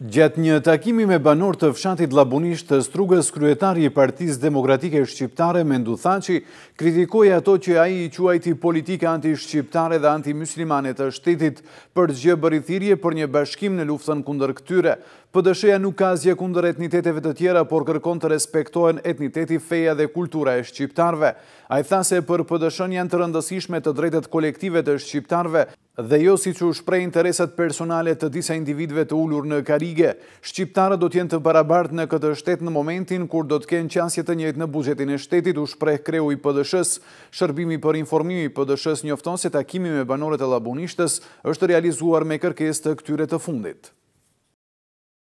Gjatë një takimi me banor të fshatit labunisht të strugës kryetari i partiz demokratike shqiptare me që kritikoj ato që aji i quajti politika anti-shqiptare dhe anti-muslimane të shtetit për gjë bërithirje për një bashkim në luftën kunder këtyre. Pëdëshëja nuk ka zje kunder etniteteve të tjera, por kërkon të respektojnë etniteti feja dhe kultura e shqiptarve. A i tha se për pëdëshën janë të rëndësishme të drejtet kolektive të shqiptarve, Dhe jo si që shprej interesat personale të disa individve të ullur në Karige, shqiptarët do tjenë të barabart në këtë shtet në momentin kur do të kenë qasjet të njëjtë në buzjetin e shtetit u shprej kreu i pëdëshës. Shërbimi për informimi i pëdëshës njofton se takimi me banorët e labunishtës është realizuar me kërkes të këtyre të fundit.